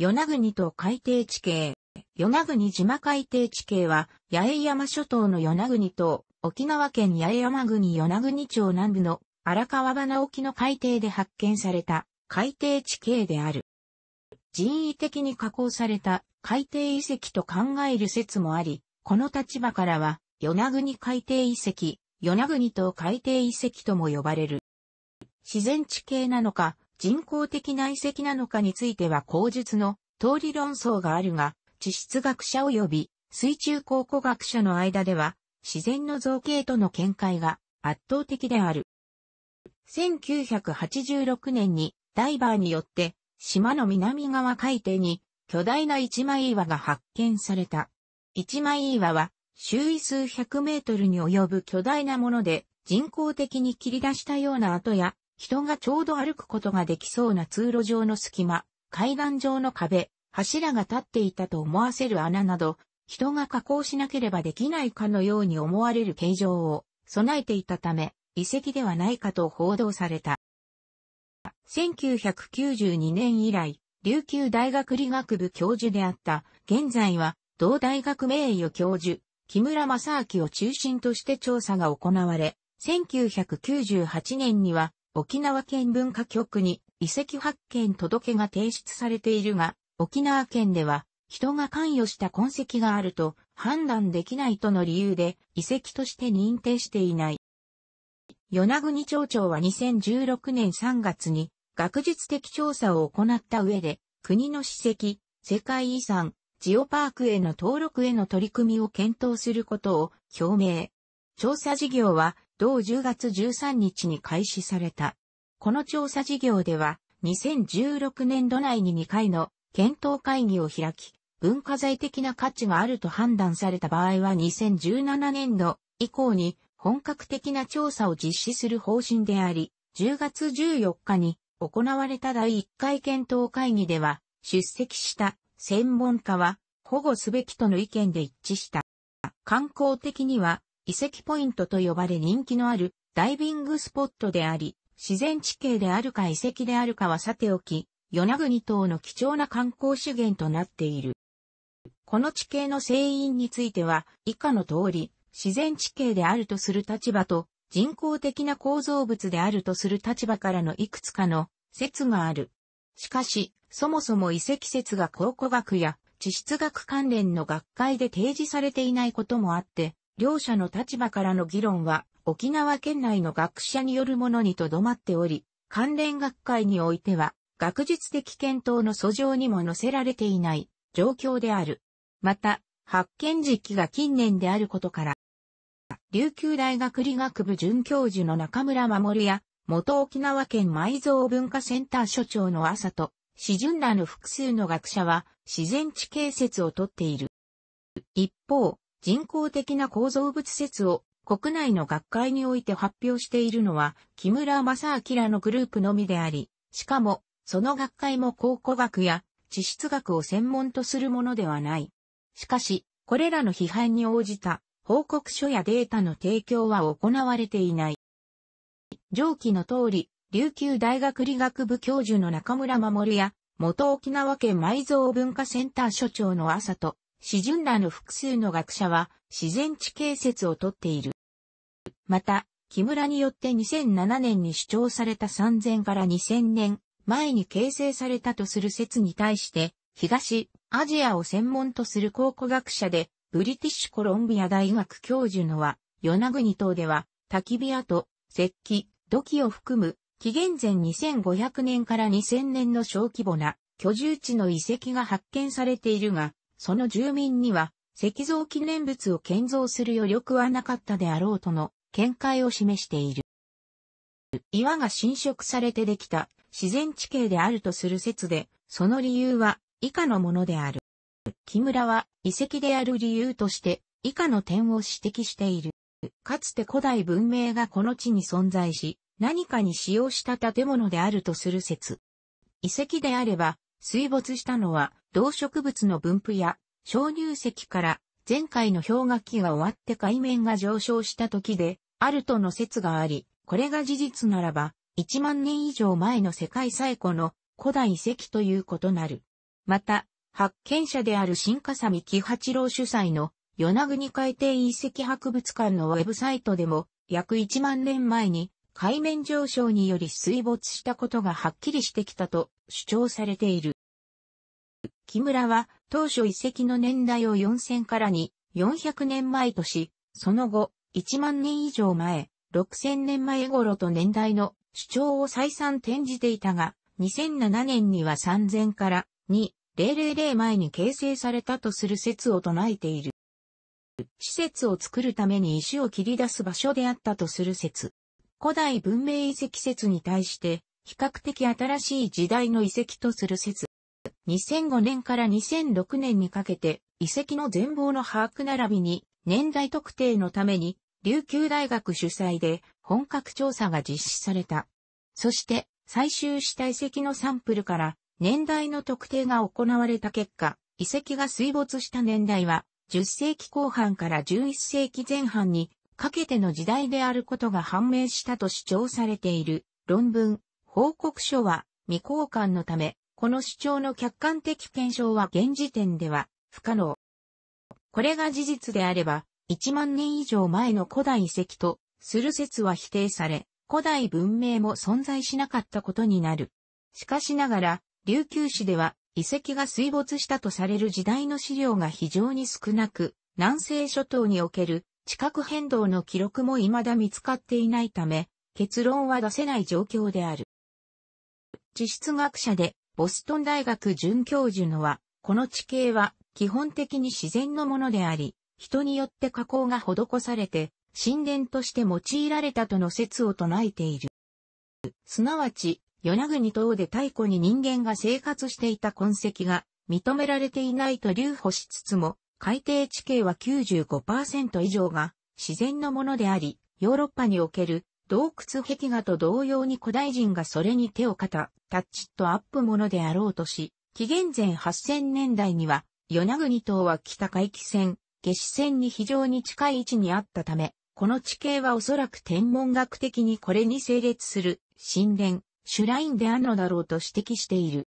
与那国と海底地形。与那国島海底地形は、八重山諸島の与那国と、沖縄県八重山国与那国町南部の荒川花沖の海底で発見された海底地形である。人為的に加工された海底遺跡と考える説もあり、この立場からは、与那国海底遺跡、与那国島海底遺跡とも呼ばれる。自然地形なのか、人工的な遺跡なのかについては口述の通り論争があるが、地質学者及び水中考古学者の間では、自然の造形との見解が圧倒的である。1986年にダイバーによって島の南側海底に巨大な一枚岩が発見された。一枚岩は周囲数百メートルに及ぶ巨大なもので人工的に切り出したような跡や人がちょうど歩くことができそうな通路上の隙間、階段上の壁、柱が立っていたと思わせる穴など、人が加工しなければできないかのように思われる形状を備えていたため、遺跡ではないかと報道された。1992年以来、琉球大学理学部教授であった、現在は同大学名誉教授、木村正明を中心として調査が行われ、1998年には沖縄県文化局に遺跡発見届が提出されているが、沖縄県では人が関与した痕跡があると判断できないとの理由で遺跡として認定していない。与那国町長は2016年3月に学術的調査を行った上で国の史跡、世界遺産、ジオパークへの登録への取り組みを検討することを表明。調査事業は同10月13日に開始された。この調査事業では、2016年度内に2回の検討会議を開き、文化財的な価値があると判断された場合は2017年度以降に本格的な調査を実施する方針であり、10月14日に行われた第1回検討会議では、出席した専門家は保護すべきとの意見で一致した。観光的には遺跡ポイントと呼ばれ人気のあるダイビングスポットであり、自然地形であるか遺跡であるかはさておき、与那国島の貴重な観光資源となっている。この地形の成因については、以下の通り、自然地形であるとする立場と、人工的な構造物であるとする立場からのいくつかの説がある。しかし、そもそも遺跡説が考古学や地質学関連の学会で提示されていないこともあって、両者の立場からの議論は、沖縄県内の学者によるものにとどまっており、関連学会においては、学術的検討の訴状にも載せられていない状況である。また、発見時期が近年であることから、琉球大学理学部准教授の中村守や、元沖縄県埋蔵文化センター所長の朝と、市順らの複数の学者は、自然地形説をとっている。一方、人工的な構造物説を国内の学会において発表しているのは木村正明のグループのみであり、しかもその学会も考古学や地質学を専門とするものではない。しかし、これらの批判に応じた報告書やデータの提供は行われていない。上記の通り、琉球大学理学部教授の中村守や、元沖縄県埋蔵文化センター所長の朝と、詩順らの複数の学者は自然地形説をとっている。また、木村によって2007年に主張された3000から2000年前に形成されたとする説に対して、東アジアを専門とする考古学者で、ブリティッシュコロンビア大学教授のは、与那国島では、焚き火跡、石器、土器を含む、紀元前2500年から2000年の小規模な居住地の遺跡が発見されているが、その住民には、石像記念物を建造する余力はなかったであろうとの見解を示している。岩が侵食されてできた自然地形であるとする説で、その理由は以下のものである。木村は遺跡である理由として以下の点を指摘している。かつて古代文明がこの地に存在し、何かに使用した建物であるとする説。遺跡であれば、水没したのは動植物の分布や小乳石から前回の氷河期が終わって海面が上昇した時であるとの説があり、これが事実ならば1万年以上前の世界最古の古代遺跡ということなる。また、発見者である新笠見木八郎主催の与那国海底遺跡博物館のウェブサイトでも約1万年前に海面上昇により水没したことがはっきりしてきたと主張されている。木村は当初遺跡の年代を4000からに400年前とし、その後、1万年以上前、6000年前頃と年代の主張を再三転じていたが、2007年には3000から2000前に形成されたとする説を唱えている。施設を作るために石を切り出す場所であったとする説。古代文明遺跡説に対して、比較的新しい時代の遺跡とする説。2005年から2006年にかけて、遺跡の全貌の把握並びに、年代特定のために、琉球大学主催で本格調査が実施された。そして、採集した遺跡のサンプルから、年代の特定が行われた結果、遺跡が水没した年代は、10世紀後半から11世紀前半にかけての時代であることが判明したと主張されている論文、報告書は未交換のためこの主張の客観的検証は現時点では不可能。これが事実であれば、1万年以上前の古代遺跡とする説は否定され、古代文明も存在しなかったことになる。しかしながら、琉球市では遺跡が水没したとされる時代の資料が非常に少なく、南西諸島における地殻変動の記録も未だ見つかっていないため、結論は出せない状況である。地質学者でボストン大学准教授のは、この地形は基本的に自然のものであり、人によって加工が施されて、神殿として用いられたとの説を唱えている。すなわち、与那国島で太古に人間が生活していた痕跡が認められていないと留保しつつも、海底地形は95%以上が自然のものであり、ヨーロッパにおける洞窟壁画と同様に古代人がそれに手を肩、タッチッとアップものであろうとし、紀元前8000年代には、与那国島は北海岸線、下肢線に非常に近い位置にあったため、この地形はおそらく天文学的にこれに整列する、神殿、シュラインであるのだろうと指摘している。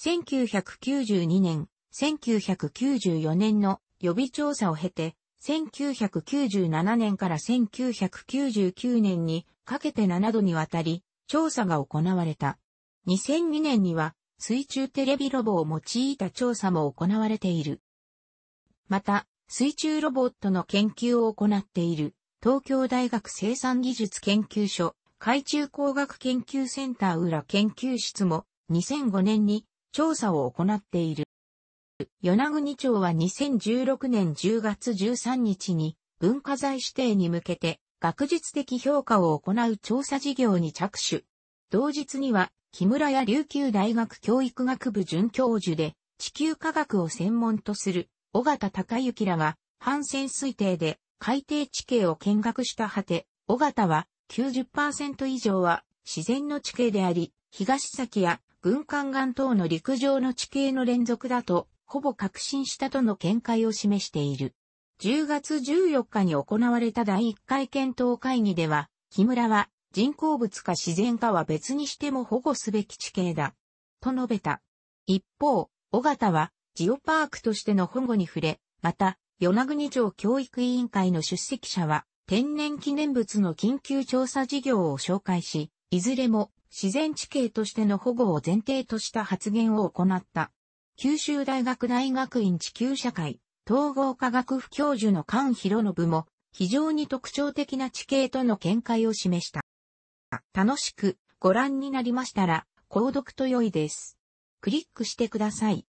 1992年、1994年の予備調査を経て、1997年から1999年にかけて7度にわたり調査が行われた。2002年には水中テレビロボを用いた調査も行われている。また、水中ロボットの研究を行っている東京大学生産技術研究所海中工学研究センター裏研究室も2005年に調査を行っている。与那国町は2016年10月13日に文化財指定に向けて学術的評価を行う調査事業に着手。同日には木村屋琉球大学教育学部准教授で地球科学を専門とする尾形隆幸らが反潜推定で海底地形を見学した果て、尾形は90%以上は自然の地形であり、東崎や軍艦岩等の陸上の地形の連続だとほぼ確信したとの見解を示している。10月14日に行われた第1回検討会議では、木村は人工物か自然かは別にしても保護すべき地形だ。と述べた。一方、尾形はジオパークとしての保護に触れ、また、与那国町教育委員会の出席者は、天然記念物の緊急調査事業を紹介し、いずれも自然地形としての保護を前提とした発言を行った。九州大学大学院地球社会、統合科学副教授の菅博信も、非常に特徴的な地形との見解を示した。楽しくご覧になりましたら、購読と良いです。クリックしてください。